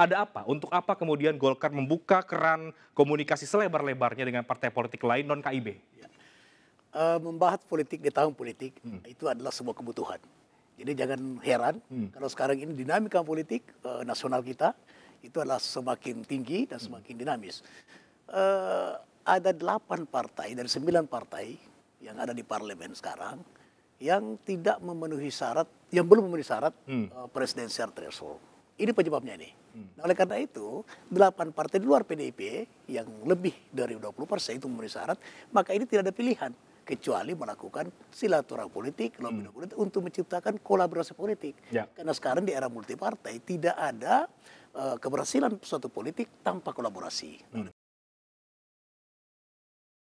Ada apa? Untuk apa kemudian Golkar membuka keran komunikasi selebar-lebarnya dengan partai politik lain non KIB? Uh, ya. eh, membahas politik di tahun politik hmm. itu adalah sebuah kebutuhan. Jadi jangan heran hmm. kalau sekarang ini dinamika politik uh, nasional kita itu adalah semakin tinggi dan hmm. semakin hmm. dinamis. Uh, ada delapan partai dari sembilan partai yang ada di parlemen sekarang yang tidak memenuhi syarat, yang belum memenuhi syarat hmm. uh, presidensial threshold. Ini penyebabnya nih. Nah, oleh karena itu, delapan partai di luar PDIP yang lebih dari 20 persen itu memenuhi syarat, maka ini tidak ada pilihan kecuali melakukan silaturahmi politik, lobby hmm. politik untuk menciptakan kolaborasi politik. Ya. Karena sekarang di era multipartai tidak ada uh, keberhasilan suatu politik tanpa kolaborasi. Hmm.